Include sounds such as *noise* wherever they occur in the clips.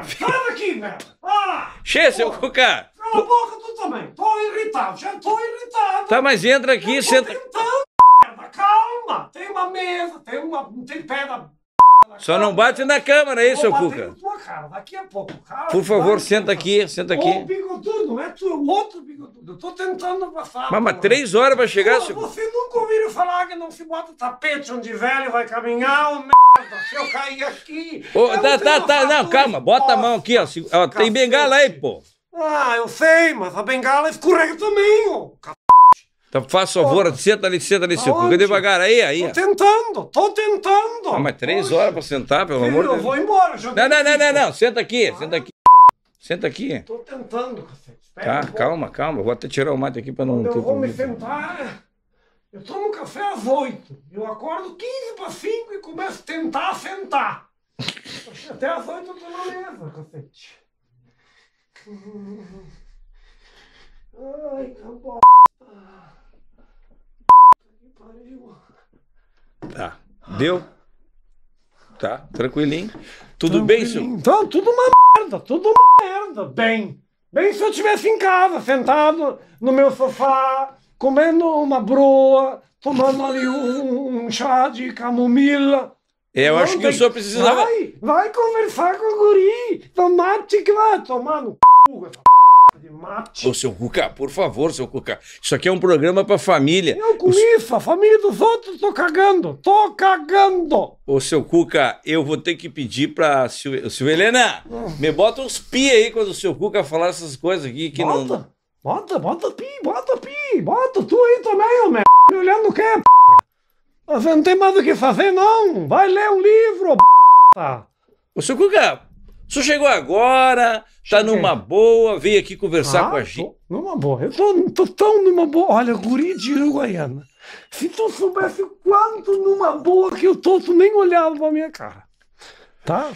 Meu, sai daqui, meu! Ah! Che, seu Cuca! Cala a boca tu também! Estou irritado, já estou irritado! Tá, mas entra aqui, senta... Tentando, calma! Tem uma mesa, tem uma... tem pedra só não bate na câmera, é isso, seu Cuca? Tua, Cara, daqui a pouco, cara. Por favor, vai, senta aqui, senta aqui. O bigodudo, não é tu, o outro bigodudo. Eu tô tentando passar. Mas, mas três horas vai chegar, Pô, seu... Você nunca ouviram falar que não se bota tapete onde velho vai caminhar, ô merda, se eu cair aqui... Ô, eu tá, tá, tá, não, calma, bota a mão aqui, ó. Se, ó tem bengala aí, pô. Ah, eu sei, mas a bengala escorrega também, ó. Então faz favor, Porra. senta ali, senta ali, seu Fica devagar aí, aí. Tô tentando, tô tentando. Ah, mas três Poxa. horas pra sentar, pelo Filho, amor de Deus. Eu vou embora, joguei. Não, não, não, não, não, Senta aqui, ah. senta aqui. Senta aqui. Tô tentando, cacete. Tá, um calma, pouco. calma. Vou até tirar o mate aqui pra não. Quando ter eu vou me sentar. Eu tomo café às oito. Eu acordo 15 para 5 e começo a tentar sentar. *laughs* Até às oito eu tô na mesa, cacete. Ai, que bosta. Tá. Deu? Tá, tranquilinho. Tudo tranquilinho. bem, senhor? Então, tudo uma merda, tudo uma merda. Bem. Bem se eu estivesse em casa, sentado no meu sofá, comendo uma broa, tomando ali um, um chá de camomila. É, eu Não, acho que tem... o senhor precisava. Vai, vai conversar com o guri. Tomate que vai tomar no c de mate. Ô, seu Cuca, por favor, seu Cuca. Isso aqui é um programa pra família. Eu com isso, a família dos outros, tô cagando. Tô cagando. Ô, seu Cuca, eu vou ter que pedir pra Silve... Silvelena, hum. Ah. me bota uns pi aí quando o seu Cuca falar essas coisas aqui que bota, não... Bota, bota pi, bota pi. Bota tu aí também, ô Me olhando o quê, p***? Você não tem mais o que fazer, não. Vai ler um livro, p***. Ô, seu Cuca senhor chegou agora, está numa boa, veio aqui conversar ah, com a gente. numa boa. Eu tô, tô, tão numa boa. Olha, guri de Uruguaiana. Se tu soubesse quanto numa boa que eu tô, tu nem olhava pra minha cara. Tá?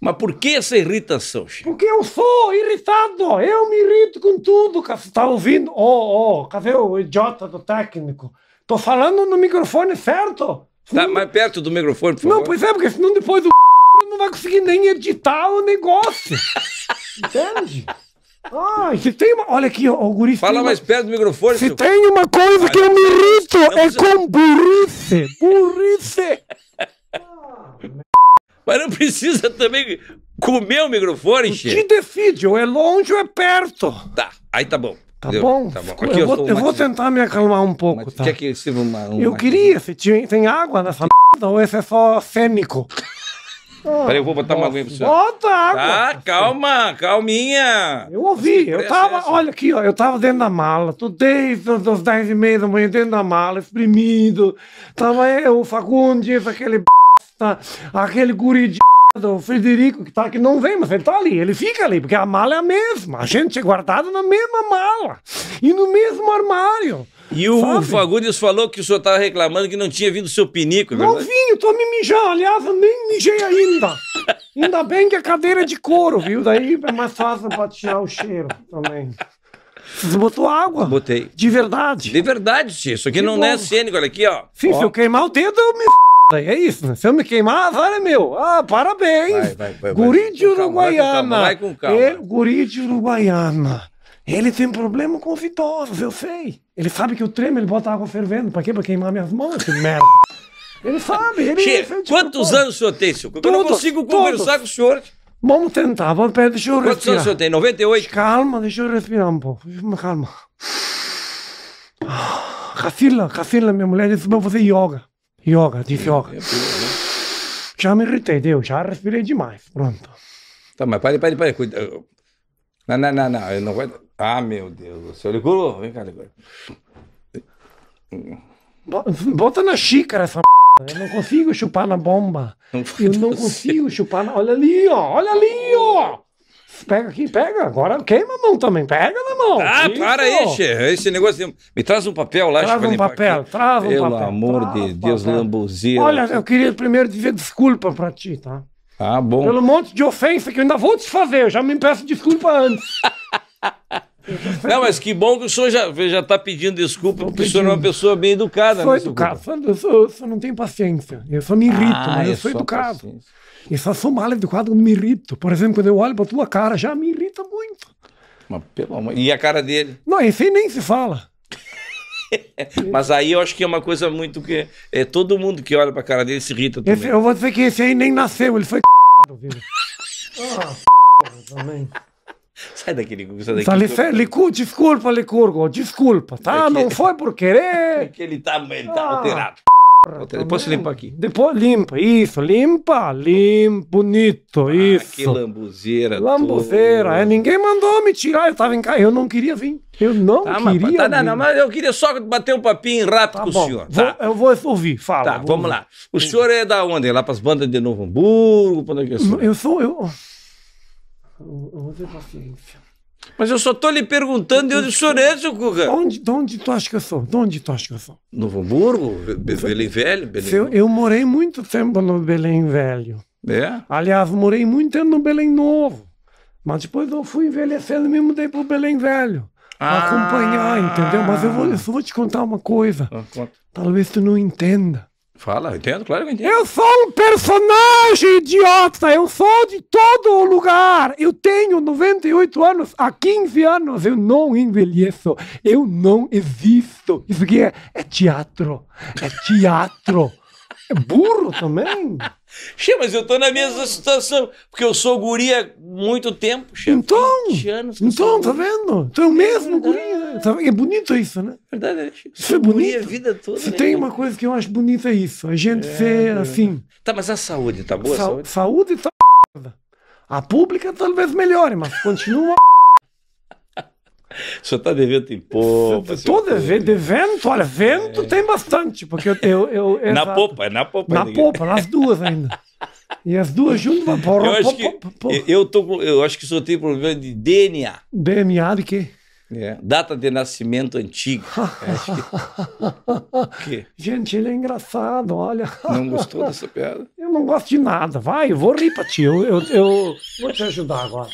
Mas por que essa irritação, Chico? Porque eu sou irritado. Eu me irrito com tudo. Tá ouvindo? Ô, oh, ô, oh, cadê o idiota do técnico? Tô falando no microfone certo. Tá mais perto do microfone, por favor. Não, pois é, porque senão depois do não vai conseguir nem editar o negócio. *laughs* Entende? Ah, se tem uma. Olha aqui, o guri. Fala mais uma... perto do microfone. Se seu... tem uma coisa que eu me irrito, é precisa... com burrice. Burrice. *laughs* Mas não precisa também comer o microfone, Che. Te decide, ou é longe ou é perto. Tá, aí tá bom. Tá Deu, bom? Tá bom. Aqui eu, eu, vou, eu vou, tentar me acalmar um pouco, Mas, tá? Quer que eu sirva uma, Eu queria, se tem água nessa *laughs* merda ou esse é só cênico? Peraí, eu vou botar nossa. uma aguinha pra você. Bota água! Ah, calma, calminha. Eu ouvi, eu tava, olha aqui, ó, eu tava dentro da mala, tô desde as 10 e meia da manhã dentro da mala, exprimido. Tava eu, o Fagundes, aquele aquele guri de o Frederico, que tá aqui, não vem, mas ele tá ali, ele fica ali, porque a mala é a mesma. A gente é guardado na mesma mala e no mesmo armário. E o Sabe? Fagundes falou que o senhor estava reclamando que não tinha vindo o seu pinico, é Não vim, tô me mijando. Aliás, eu nem mijei ainda. ainda bem que a é cadeira é de couro, viu? Daí é mais fácil para tirar o cheiro também. Você botou água? Botei. De verdade. De verdade, tio. Isso aqui Que não bom. é cênico, olha aqui, ó. Sim, se eu queimar o dedo, eu me f... é isso, né? Se eu me queimar, azar é meu. Ah, parabéns. Vai, vai, vai, vai. Guri de calma, vai com calma, Uruguaiana. vai com calma. É, guri de Uruguaiana. Ele tem problema com fitosos, eu sei. Ele sabe que eu tremo, ele bota água fervendo. Pra quê? Pra queimar minhas mãos, que merda. Ele sabe, ele... Che, tipo quantos anos o senhor tem, senhor? todos, eu não consigo conversar todos. com o senhor. Vamos tentar, vamos, pera, deixa eu Quantos respirar. Quantos anos o senhor tem? 98? Calma, deixa eu respirar um pouco. Calma. Cacila, Cacila, minha mulher disse pra fazer yoga. Yoga, disse é, yoga. É né? já me irritei, deu, já respirei demais. Pronto. Tá, mas pare, pare, pare. Cuida. Não, não, não, não. Eu não vou... Ah, meu Deus. O senhor ligou? Vem cá, ligou. Bota na xícara essa Eu não consigo chupar na bomba. Não eu não consigo chupar na... Olha ali, ó. Olha ali, ó. Pega aqui, pega. Agora queima a mão também. Pega na mão. Ah, Isso. para aí, che. Esse negócio. Me traz um papel lá, Traz um papel, aqui. traz um Pelo papel. Pelo amor de papel. Deus, lambuzia. Olha, eu queria primeiro dizer desculpa pra ti, tá? Ah, bom. Pelo monte de ofensa que eu ainda vou desfazer. Eu já me peço desculpa antes. *laughs* Não, mas que bom que o senhor já está pedindo desculpa, porque pedindo. o senhor é uma pessoa bem educada. Sou né, educado, eu, sou, eu só não tenho paciência. Eu só me irrito, ah, mas eu é sou educado. Eu só sou mal educado quando me irrito. Por exemplo, quando eu olho para tua cara, já me irrita muito. Mas, pelo amor... E a cara dele? Não, esse nem se fala. *laughs* Mas aí eu acho que é uma coisa muito que. É, todo mundo que olha para a cara dele se irrita também. Esse, eu vou dizer que esse aí nem nasceu, ele foi *laughs* c. Ah, também. *laughs* Sai daqui, sai daqui. Tá life... Licu, desculpa, Licurgo, desculpa, tá? Não é foi por querer. É que ele tá, ele tá ah, alterado. Tá depois você limpa aqui. Depois limpa, isso, limpa, limpa, bonito, ah, isso. Que lambuzeira. Lambuzeira, é, ninguém mandou me tirar, eu tava em casa, eu não queria vir. Eu não tá, queria. Mas, tá, não, não, mas eu queria só bater um papinho rápido tá com bom, o senhor. Vou, tá. eu vou ouvir, fala. Tá, vamos ouvir. lá. O senhor é da onde? É lá para as bandas de Novo Hamburgo? onde é que é eu sou? Eu sou. Eu paciência. Mas eu só estou lhe perguntando de onde o senhor é, seu Cuca. Onde, de onde tu acha que eu sou? De onde tu acha que eu sou? Novo Hamburgo? Belém Velho? Belém... Eu, eu, morei muito tempo no Belém Velho. É? Aliás, morei muito tempo no Belém Novo. Mas depois eu fui envelhecendo e me mudei para o Belém Velho. Ah. Pra acompanhar, entendeu? Mas eu, vou, eu só vou te contar uma coisa. Ah, Talvez tu não entenda. Fala, eu entendo, claro que eu entendo. Eu sou um personagem idiota, eu sou de todo lugar. Eu tenho 98 anos, há 15 anos eu não envelheço, eu não existo. Isso aqui é, é teatro, é teatro. É burro também. *laughs* Xê, mas eu tô na mesma situação, porque eu sou guria há muito tempo, Xê. Então, então tá vendo? Então é o é mesmo guria. Né? Tá é bonito isso, né? Verdade, né, Xê. Isso é bonito. A vida toda, Se né? tem uma coisa que eu acho bonita é isso, a gente é, ser é. assim... Tá, mas a saúde tá boa? Sa saúde? saúde tá... *laughs* A pública talvez melhore, mas continua *laughs* Só está devendo em Toda vez, de vento, olha, vento é. tem bastante, porque eu. eu, eu *laughs* na popa, é na popa. Na popa, nas duas ainda. E as duas juntas vão eu, acho que, eu, tô, eu acho que só tem problema de DNA. DNA de quê? É. Data de nascimento antiga. *laughs* É, que... Gente, ele é engraçado, olha. Não gostou dessa piada? Eu não gosto de nada. Vai, eu vou rir pra ti. Eu, eu, eu vou te ajudar agora.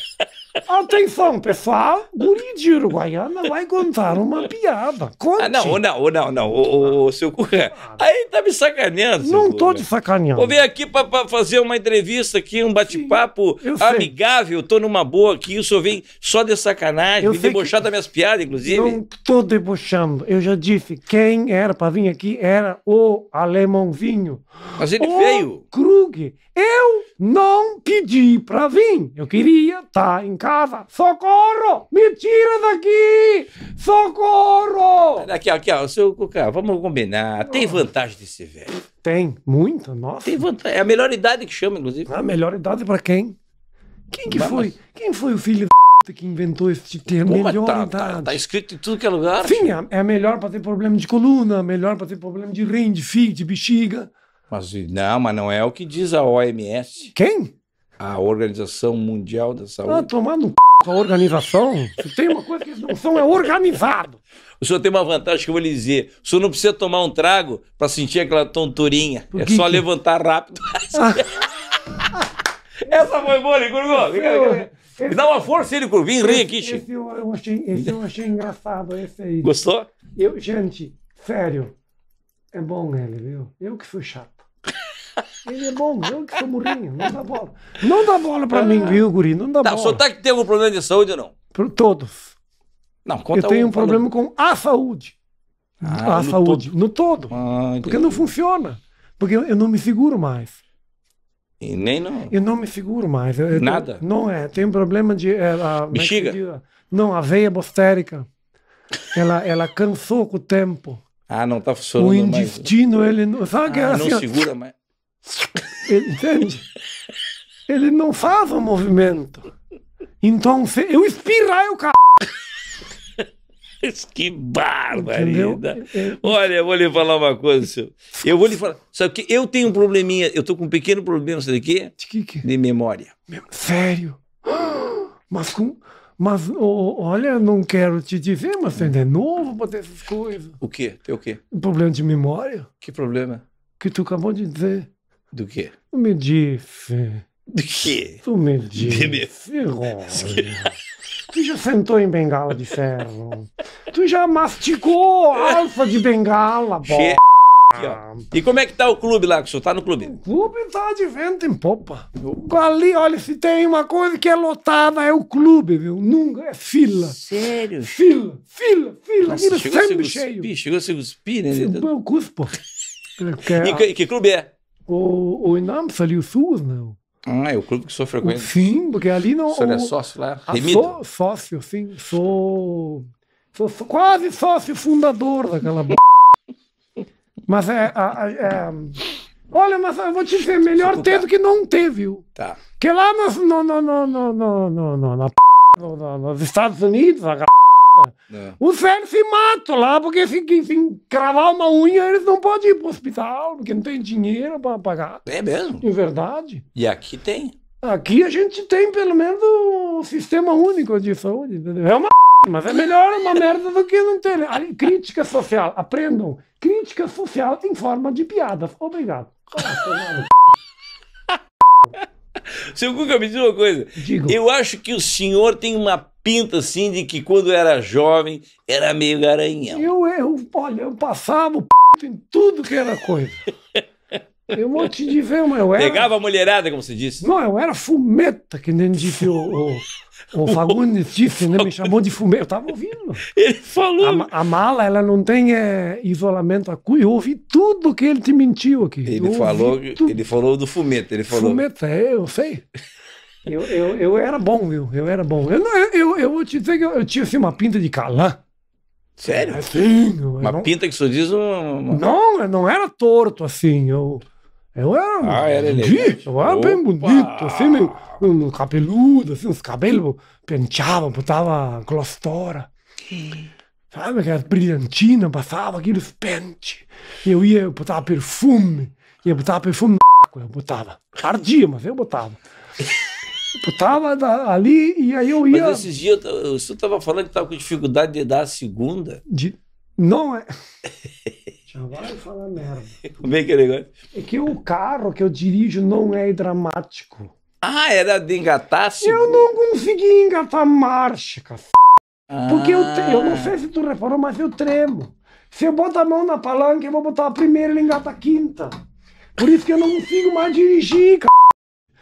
Atenção, pessoal, guri de Uruguaiana vai contar uma piada. Conte. Ah, não, não, não, não, o, o, seu Curra. Aí tá me sacaneando. Não tô de sacaneando. Vou vir aqui pra, pra, fazer uma entrevista aqui, um bate-papo amigável, sei. tô numa boa aqui, o senhor vem só de sacanagem, eu me debochar das minhas piadas, inclusive. Não tô debochando, eu já disse, quem era pra vir aqui era o alemãozinho. Mas ele o veio. Krug, eu não pedi pra vir, eu queria estar tá em casa casa. Socorro! Me tira daqui! Socorro! Aqui, aqui, ó, seu Cuca, vamos combinar. Tem oh. vantagem de ser velho? Tem, muita, nossa. Tem vantagem. É a melhor idade que chama, inclusive. A melhor idade pra quem? Quem que Mas... foi? Quem foi o filho da que inventou esse tipo termo? Pô, melhor tá, tá, idade. Tá, tá, escrito em tudo que é lugar. Sim, acho. É, é melhor pra ter problema de coluna, melhor pra ter problema de rim, de fígado, de bexiga. Mas não, mas não é o que diz a OMS. Quem? a Organização Mundial da Saúde. Ah, tomar c... a organização. Se tem uma coisa que eles não são, é organizado. O senhor tem uma vantagem que eu vou lhe dizer. O senhor não precisa tomar um trago para sentir aquela tonturinha. É que é só que... levantar rápido. *laughs* Essa foi boa, Licurgo. Me dá uma força, ele Curvinho, esse, ri aqui, esse, eu, achei, esse eu achei engraçado, esse aí. Gostou? Eu, gente, sério, é bom ele, viu? Eu que sou chato. Ele é bom, eu que sou burrinho, não dá bola. Não dá bola pra mim, viu, guri? Não dá tá, bola. O senhor tá que tem algum problema de saúde ou não? pro todos. Não, conta Eu tenho um, problema com a saúde. Ah, a no saúde, todo. no todo. Ah, porque não funciona. Porque eu, eu, não me seguro mais. E nem não. Eu não me seguro mais. Eu, eu Nada? não é. Tem um problema de. É, a, é Bexiga? não, a veia bostérica. ela, ela cansou com o tempo. Ah, não tá funcionando. O intestino, mais. ele Sabe ah, que é ah, assim, não segura mais. Entende? Ele não faz o movimento. Então, se eu espirrar, eu caio. *laughs* que barbaridade. É, é. Olha, eu vou lhe falar uma coisa, senhor. Eu vou lhe falar. Sabe que eu tenho um probleminha, eu tô com um pequeno problema, sabe de quê? De, que que? É? de memória. Sério? *gasps* Mas com. Mas, oh, olha, não quero te dizer, mas você ainda é novo para ter essas coisas. O quê? Tem o quê? problema de memória. Que problema? Que tu acabou de dizer. Do quê? Tu me Do quê? Tu me disse. Tu já sentou em bengala de ferro. tu já mastigou alfa de bengala, bora. Che... e como é que tá o clube lá, que o senhor tá no clube? O clube tá de vento em popa. Ali, olha, se tem uma coisa que é lotada, é o clube, viu? Nunca é fila. Sério? Fila, fila, fila. Nossa, Mira, sempre cheio. Chegou a se cuspir, né? Eu cuspo. Que, que clube é? o, o ali o SUS, não? Ah, é o clube que sou frequente. Sim, porque ali não. O senhor é sócio lá? Ah, sou sócio, sim. Sou, sou, sou quase sócio fundador daquela b. *laughs* mas é, é, é, Olha, mas eu vou te dizer, melhor ter do que não ter, viu? Tá. Que lá no, no, no, no, no, no, no, na p... nos Estados Unidos, a é. O Os se matam lá, porque se, se cravar uma unha, eles não podem ir para o hospital, porque não tem dinheiro para pagar. É mesmo? De é verdade. E aqui tem? Aqui a gente tem pelo menos o sistema único de saúde. Entendeu? É uma *laughs* mas é melhor uma merda do que não ter. Crítica social, aprendam. Crítica social em forma de piadas. Obrigado. Seu Cuca, me diz uma coisa. Digo. Eu acho que o senhor tem uma pinta assim de que quando era jovem era meio garanhão. Eu, eu olha, eu passava o p... em tudo que era coisa. *laughs* Eu vou te dizer, mas eu era... Pegava a mulherada, como você disse. Não, eu era fumeta, que nem disse o, o, *laughs* O Fagundes disse, né? Me chamou de fumeiro. Eu estava ouvindo. Ele falou. A, a, mala, ela não tem é, isolamento acústico. Eu ouvi tudo que ele te mentiu aqui. Ele, falou, ele falou do fumeto. Ele falou. Fumeto, é, eu sei. *laughs* Eu, eu, eu era bom, viu? Eu era bom. Eu, não, eu, eu, eu vou te dizer que eu, eu tinha assim, uma pinta de calã. Sério? Assim, uma não... pinta que o senhor diz. Uma... Não, eu não era torto assim. Eu. Eu era. Ah, era Eu era Opa. bem bonito, assim, meio, um cabeludo, assim, os cabelos penteavam, botava glostora. Sabe aquelas brilhantinas, passava aqueles pente. Eu ia, eu botava perfume. Ia botar perfume água, eu botava. Tardia, mas eu botava. botava ali e aí eu ia. Mas esses dias o senhor estava falando que estava com dificuldade de dar a segunda. De... Não é. *laughs* vai falar merda. Como é que é o negócio? É que o carro que eu dirijo não é dramático Ah, era de engatar? -se? Eu não consegui engatar marcha, cara. Ah. Porque eu, eu não sei se tu reparou, mas eu tremo. Se eu boto a mão na palanca, eu vou botar a primeira e ele engata a quinta. Por isso que eu não consigo mais dirigir, cara.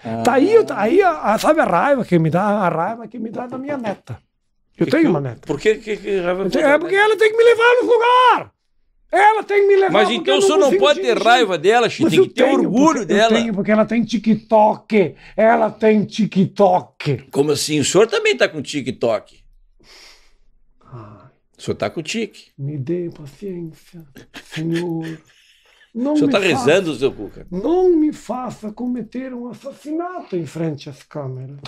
Ah. Tá aí, tá aí a, sabe a raiva que me dá? A raiva que me dá da minha neta. Eu que tenho que, uma neta. Por que, que, que raiva? Tenho, é porque ela tem que me levar no lugar ela tem que me levar. Mas então o senhor não, não pode ter raiva dela, Chico. Tem que ter tenho, orgulho dela. Eu tenho, porque ela tem TikTok. Ela tem TikTok. Como assim? O senhor também tá com TikTok? Ai, ah. o senhor tá com TikTok. Me dê paciência, senhor. Não o senhor está rezando, seu Cuca? Não me faça cometer um assassinato em frente às câmeras.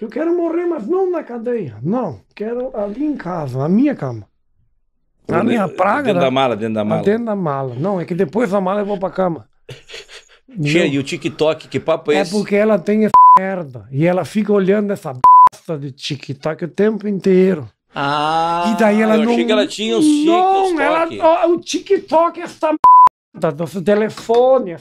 eu quero morrer, mas não na cadeia. Não, quero ali em casa, na minha cama. Na minha praga. Dentro era... Né? da mala, dentro da tá mala. Dentro da mala. Não, é que depois da mala eu vou pra cama. Tia, *laughs* e o TikTok, que papo é, é esse? É porque ela tem essa merda. E ela fica olhando essa bosta de TikTok o tempo inteiro. Ah, e daí ela eu não. Achei que ela tinha os Não, ela. O TikTok, é essa merda do telefone, essa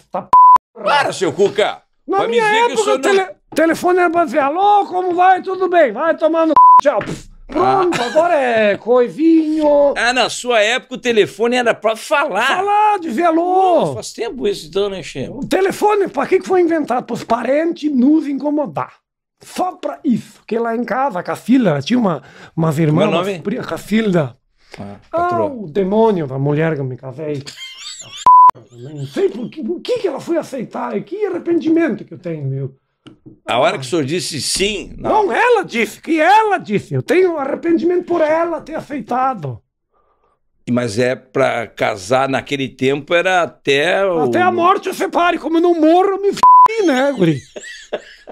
merda. Para, seu Cuca! Na Vai minha me época, o, o tele... não... telefone era pra dizer: alô, como vai? Tudo bem? Vai tomando c. Tchau. Pff. Pronto, ah. agora é coivinho. *laughs* Ah, na sua época o telefone era pra falar. Falar, de velô. faz tempo isso então, né, Che? O telefone, pra que foi inventado? para os parentes nos incomodar. Só pra isso. Porque lá em casa, a Cacilda, tinha uma, umas é irmãs. Meu nome? Umas... Cacilda. Ah, ah, o demônio da mulher que eu me casei. *laughs* Não sei por que, por que, que ela foi aceitar. Que arrependimento que eu tenho, meu. A hora que o senhor disse sim. Não. não, ela disse, que ela disse. Eu tenho arrependimento por ela ter aceitado. Mas é para casar naquele tempo era até. O... Até a morte eu separe, como eu não morro, eu me f, né, Guri?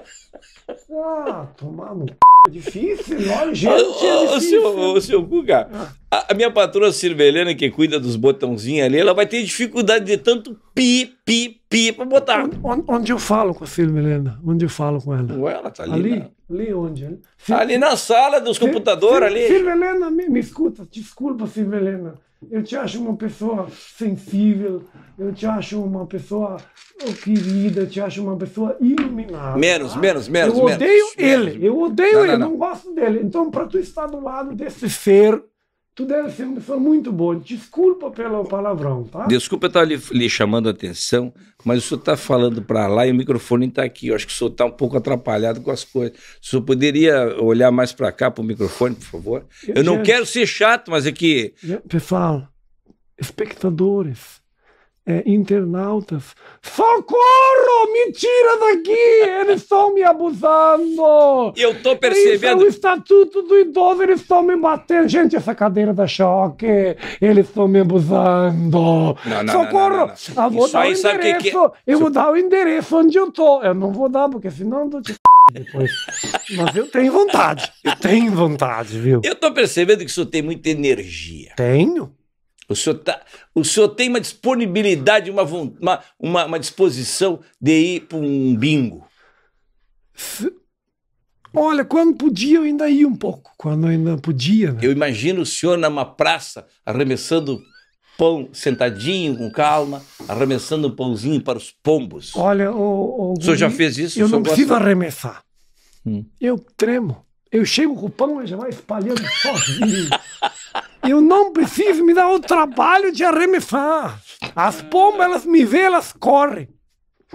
*laughs* ah, tomar no c. Difícil, não, gente. Ô, é seu, ô, seu Guga, ah. a, a minha patroa Silvelena, que cuida dos botãozinhos ali, ela vai ter dificuldade de tanto pi, pi, pi pra botar. Onde, onde eu falo com a Silvelena? Onde eu falo com ela? Ou ela tá ali. Ali, né? ali onde? Ali, né? ali na sala dos computadores ali. Silvelena, me, me escuta, desculpa, Silvelena. Eu te acho uma pessoa sensível, eu te acho uma pessoa querida, eu te acho uma pessoa iluminada. Menos, tá? menos, menos. Eu odeio menos, ele, menos. eu odeio não, ele, não, não. não gosto dele. Então, para tu estar do lado desse ser tu deve ser uma pessoa muito boa. Desculpa pelo palavrão, tá? Desculpa estar lhe, lhe chamando a atenção, mas o senhor está falando para lá e o microfone está aqui. Eu acho que o senhor está um pouco atrapalhado com as coisas. O senhor poderia olhar mais para cá, para o microfone, por favor? Eu, eu não gente, quero ser chato, mas é que... Pessoal, espectadores, é, internautas. Socorro! Me tira daqui! Eles estão me abusando! Eu tô percebendo. Isso é o estatuto do idoso, eles estão me batendo. Gente, essa cadeira dá choque. Eles estão me abusando. Não, não, Socorro! Não, não, não, Eu vou isso dar o endereço. Que que... É? Eu vou dar o endereço onde eu tô. Eu não vou dar, porque senão eu tô te *laughs* depois. Mas eu tenho vontade. Eu tenho vontade, viu? Eu tô percebendo que isso tem muita energia. Tenho. O senhor, tá, o senhor tem uma disponibilidade, uma, uma, uma, uma disposição de ir para um bingo? Olha, quando podia, eu ainda ia um pouco. Quando ainda podia. Né? Eu imagino o senhor numa praça arremessando pão sentadinho, com calma, arremessando um pãozinho para os pombos. Olha, o, o, o senhor já fez isso? Eu não preciso arremessar. Hum. Eu tremo. Eu chego com o pão e já vai espalhando sozinho. *laughs* Eu não preciso me dar o trabalho de arremessar. As pombas, elas me vê, elas correm.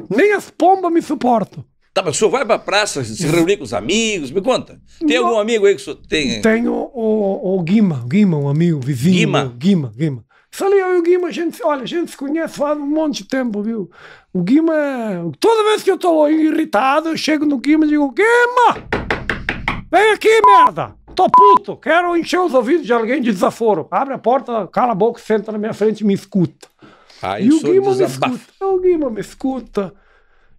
Nem as pombas me suportam. Tá, mas o senhor vai pra praça, se reunir com os amigos, me conta. Tem não. algum amigo aí que o senhor tem? Tenho o, o Guima, Guima, um amigo, vizinho. Guima? Guima, Guima. Falei, eu e o Guima, a gente, olha, a gente se conhece faz um monte de tempo, viu? O Guima, toda vez que eu tô irritado, eu chego no Guima e digo, Guima, vem aqui, merda! Tô puto, quero encher os ouvidos de alguém de desaforo. Abre a porta, cala a boca, senta na minha frente e me escuta. Aí ah, e o Guima me escuta. É o Guima me escuta.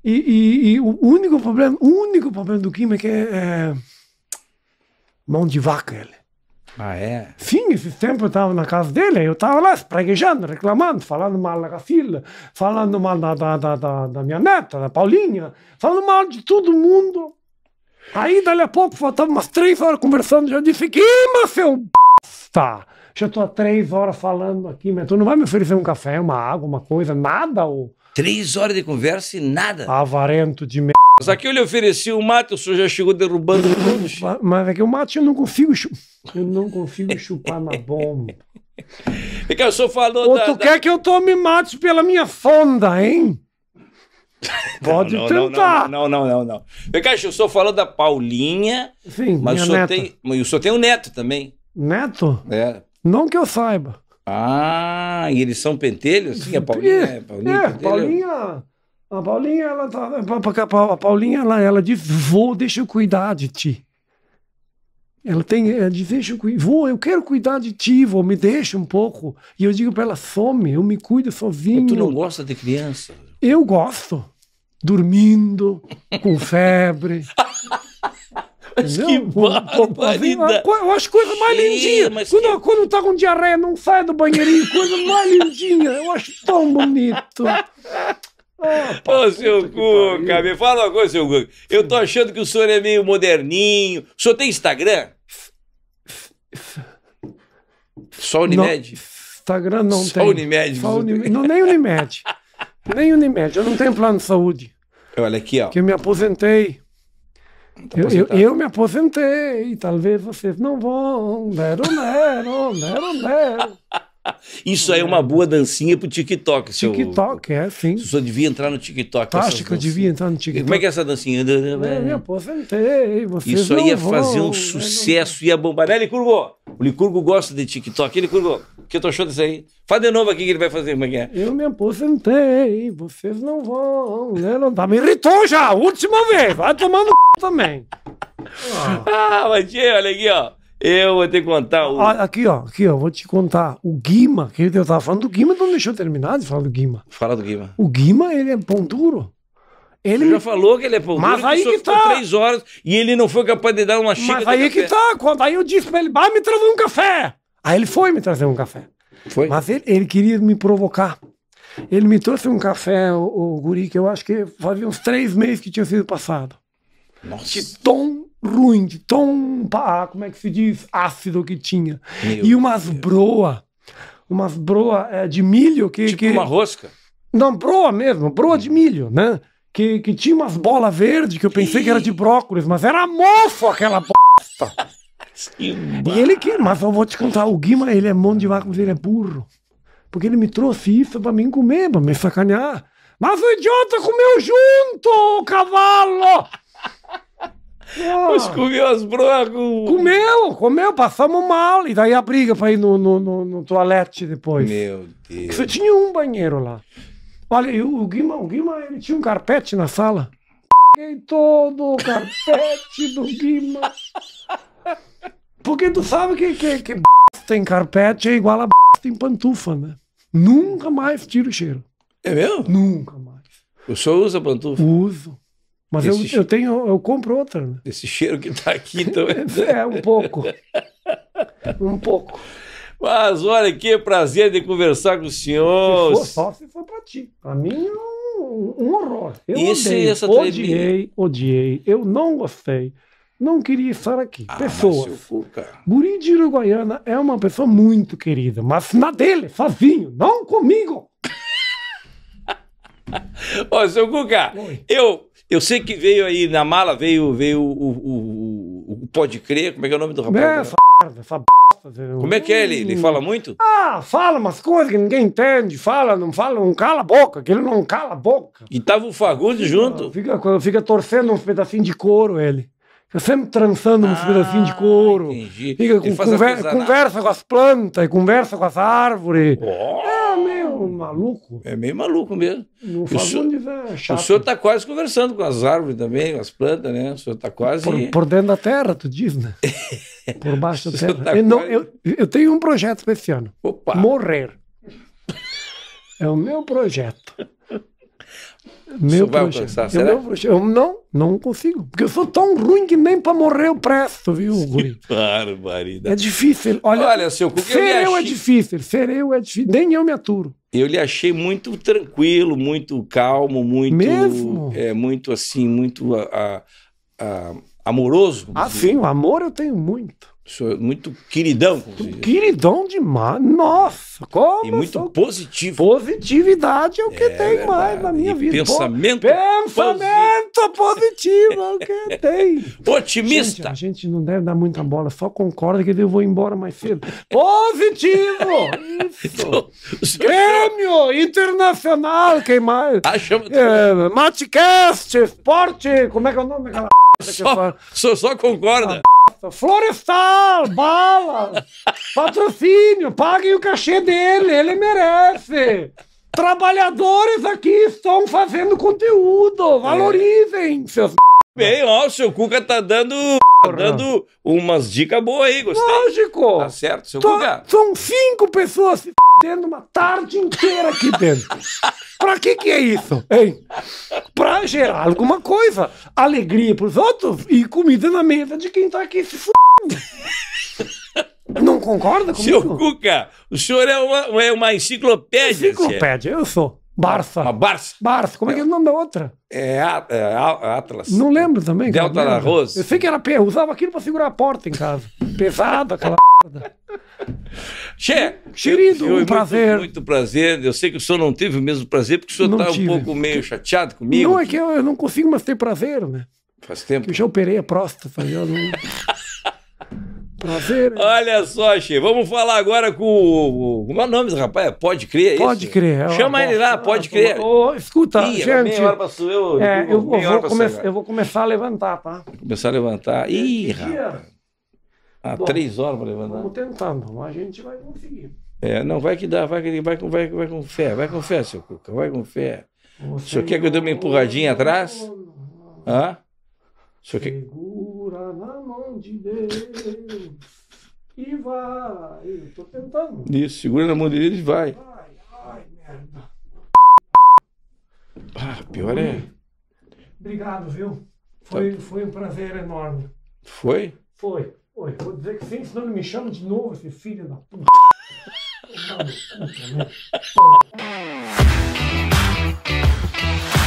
E, e, e, o único problema, o único problema do Guima é que é, é, mão de vaca ele. Ah, é? Sim, esses tempos eu estava na casa dele, eu estava lá espreguejando, reclamando, falando mal da Cacilda, falando mal da, da, da, da minha neta, da Paulinha, falando mal de todo mundo. Aí, dali a pouco, faltava umas três horas conversando, já disse que, mas seu tá. Já tô há três horas falando aqui, mas tu não vai me oferecer um café, uma água, uma coisa, nada? Ou... Três horas de conversa e nada? Avarento de merda. Mas aqui eu lhe ofereci o um mate, o senhor já chegou derrubando todos. Mas é que o mate eu não consigo chupar. Eu não consigo chupar na bomba. É que o senhor falou Ou tu da... quer que eu tome mate pela minha fonda, hein? *laughs* Pode não, não, tentar. Não, não, não, não. não. eu sou falando da Paulinha. Sim, mas minha o neta. Tem, mas o senhor tem um neto também. Neto? É. Não que eu saiba. Ah, e eles são pentelhos? Sim, é, a Paulinha é, Paulinha. É, pentelho. Paulinha. A Paulinha, ela tá. A Paulinha, ela, ela diz: vou, deixa eu cuidar de ti. Ela tem, ela diz, deixa eu vou, eu quero cuidar de ti, vou, me deixa um pouco. E eu digo para ela, some, eu me cuido sozinho. Mas tu não gosta de criança? Eu gosto dormindo, com febre. *laughs* Mas que barbaridade. Eu acho coisa mais lindinha. quando, que... quando tá com diarreia, não sai do banheirinho, coisa mais lindinha. Eu acho tão bonito. *laughs* Opa, Ô, seu Cuca, me fala uma coisa, seu Cuca. Eu tô achando que o senhor é meio moderninho. O senhor tem Instagram? Só Unimed? Não, Instagram não Só tem. Unimed, Só Unimed. Não, nem Unimed. nem Unimed. Eu não tenho plano de saúde. Olha aqui, ó. Que eu me aposentei. Tá eu, eu, eu, me aposentei, talvez vocês não vão. Lero, lero, lero, lero. *laughs* Isso aí é uma boa dancinha pro TikTok. Seu... TikTok, é, sim. Você devia entrar no TikTok. Acho que eu devia entrar no TikTok? E como é que é essa dancinha? É, eu me aposentei, vocês Isso aí ia é fazer um né, sucesso, ia bombar. Né, Licurgo? O Licurgo gosta de TikTok. ele Licurgo, o que tô achando disso aí? Faz de novo aqui que ele vai fazer, como é que é? Eu me aposentei, vocês não vão, né? Não tá. Me irritou já, última vez, vai tomando c... *laughs* também. Ah, ah mas tia, olha aqui, ó. Eu vou te contar. O... Aqui, ó, aqui, ó, vou te contar. O Guima, que eu tava falando do Guima, não deixou terminar de falar do Guima. Fala do Guima. O Guima, ele é pão duro. Ele já falou que ele é pão Mas duro, aí que, que tá. três horas e ele não foi capaz de dar uma xícara Mas aí que tá, quando aí eu disse pra ele, vai me trazer um café. Aí ele foi me trazer um café. Foi? Mas ele, ele queria me provocar. Ele me trouxe um café, o, o guri, que eu acho que fazia uns três meses que tinha sido passado. Nossa. Que tom ruim, de tão, pá, como é que se diz, ácido que tinha. Meu e umas Deus. broa, umas broa é, de milho que... Tipo que... uma rosca? Não, broa mesmo, broa de hum. milho, né? Que, que tinha umas bolas verdes que eu pensei Ih. que era de brócolis, mas era mofo aquela bosta. E ele que, mas eu vou te contar, o Guima, ele é mão de vaca, mas ele é burro. Porque ele me trouxe isso pra mim comer, pra me sacanear. Mas o idiota comeu junto, o cavalo! Mas comeu as broas Comeu, comeu, passamos mal. E daí a briga pra ir no, no, no, no toalete depois. Meu Deus. Você tinha um banheiro lá. Olha, o Guima, o Guima ele tinha um carpete na sala. Peguei todo o carpete do Guima. Porque tu sabe que, que, que bosta em carpete é igual a bosta em pantufa, né? Nunca mais tiro o cheiro. É mesmo? Nunca mais. O senhor usa pantufa? Uso. Mas eu, cheiro... eu tenho, eu compro outra. desse né? Esse cheiro que está aqui, *laughs* então. é, um pouco. *laughs* Um pouco. Mas olha que prazer de conversar com o senhor. Se for, só se for pra ti. Pra mim é um, um horror. Eu Isso odeio, essa odiei, odiei. Eu não gostei. Não queria estar aqui. Ah, Pessoas. Guri de Uruguaiana é uma pessoa muito querida, mas na dele, sozinho, não comigo. *laughs* Ó, seu Cuca, Oi. eu eu sei que veio aí na mala, veio, veio o, o, o, o Pode Crer, como é que é o nome do rapaz? É, essa Como é que é ele? Ele fala muito? Ah, fala umas coisas que ninguém entende, fala, não fala, não cala a boca, que ele não cala a boca. E tava o Fagundes junto. Fica, fica torcendo uns pedacinhos de couro ele sempre trançando um ah, pedacinhos de ah, couro. Entendi. conver, conversa com as plantas, conversa com as árvores. Oh. É meio maluco. É meio maluco mesmo. No Fagundes é chato. O senhor está quase conversando com as árvores também, com as plantas, né? O senhor está quase. Por, por, dentro da terra, tu diz, né? *laughs* por baixo da terra. Tá eu, não, eu, eu, tenho um projeto para esse ano. Opa. Morrer. *laughs* É o meu projeto. Meu Você Eu, meu eu não, não consigo. Porque eu sou tão ruim que nem para morrer eu presto, viu, *laughs* Guri? Barbaridade. É difícil. Olha, Olha seu Cuca, Ser eu, eu é achei... é difícil, ser eu é difícil. Nem eu me aturo. Eu lhe achei muito tranquilo, muito calmo, muito. Mesmo? É, muito assim, muito a, a, a, amoroso. Ah, sim, o amor eu tenho muito. Sou muito queridão Queridão demais. Nossa, como? E muito positivo. Positividade é o que é, tem verdade. mais na minha e vida. Pensamento, pensamento positivo. é o que *laughs* tem. Otimista. Gente, a gente não deve dar muita bola, só concorda que eu vou embora mais cedo. Positivo! Isso. *laughs* Grêmio Internacional, quem mais? Ah, chama é, Matcast, Esporte, como é que é o nome daquela. Só, *laughs* só, só concorda. Ah. Florestal, bala, patrocínio, paguem o cachê dele, ele merece. Trabalhadores aqui estão fazendo conteúdo, é. valorizem, seus. Bem, ó, o seu Cuca tá dando. dando umas dicas boas aí, gostei. Lógico! Tá certo, seu Tô, Cuca. São cinco pessoas se dentro uma tarde inteira aqui dentro. *laughs* pra que que é isso, hein? gerar alguma coisa, alegria para os outros e comida na mesa de quem está aqui se f... Não concorda comigo? Seu Cuca, o senhor é uma, é uma enciclopédia. Enciclopédia, eu sou. Barça. A ah, Barça. Barça. Como é, que é o nome da outra? É, a, é a, é, Atlas. Não lembro também. Delta da Rose. Eu sei que era, usava aquilo para segurar a porta em casa. Pesado, aquela *laughs* merda. Che, querido, eu, um prazer. Muito prazer. Eu sei que o senhor não teve o mesmo prazer, porque o senhor está um pouco meio chateado comigo. Não, é que eu, eu não consigo mais ter prazer, né? Faz tempo. Eu já operei a próstata. Eu não... *laughs* Prazer. Né? Olha só, Che, vamos falar agora com o. Como é o nome do rapaz? pode crer, é Pode crer. É Chama ele lá, pode crer. escuta, Ih, gente. Eu, é, eu, vou, vou come... eu vou começar a levantar, tá? começar a levantar. Ih, rapaz. Há Bom, três horas para levantar. Vamos tentar, não. A gente vai conseguir. É, não, vai que dá, vai que vai, vai, vai com fé, vai com fé, seu Cuca, vai com fé. Você o senhor quer que eu dê uma empurradinha atrás? Hã? O senhor quer... Segura na mão de Deus e vai. Eu tô tentando. Isso, segura na mão de Deus e vai. Ai, ai, merda. Ah, pior Oi. é. Obrigado, viu? Tá. Foi, foi um prazer enorme. Foi? Foi. Oi, vou dizer que sim, senão não me chama de novo, esse filho da puta. Não, puta, né?